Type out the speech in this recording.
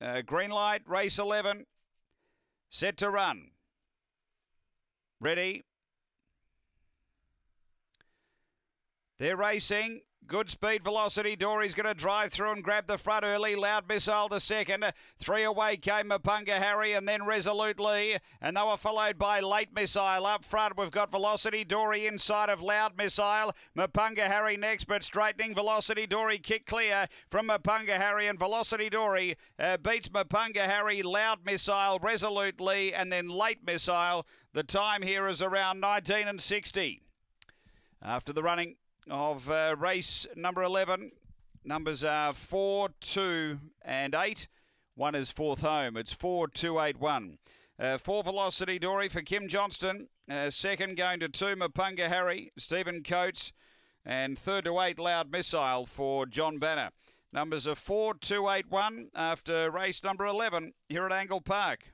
Uh, green light, race 11. Set to run. Ready. They're racing. Good speed, velocity. Dory's going to drive through and grab the front early. Loud missile to second. Three away came Mapunga Harry and then Resolutely. And they were followed by Late Missile. Up front, we've got Velocity Dory inside of Loud Missile. Mapunga Harry next, but straightening Velocity Dory kick clear from Mapunga Harry. And Velocity Dory uh, beats Mapunga Harry, Loud Missile, Resolutely, and then Late Missile. The time here is around 19 and 60. After the running of uh, race number 11. Numbers are 4, 2, and 8. One is fourth home. It's 4, 2, 8, 1. Uh, four velocity Dory for Kim Johnston. Uh, second going to two, Mapunga Harry, Stephen Coates. And third to eight, Loud Missile for John Banner. Numbers are 4, 2, 8, 1 after race number 11 here at Angle Park.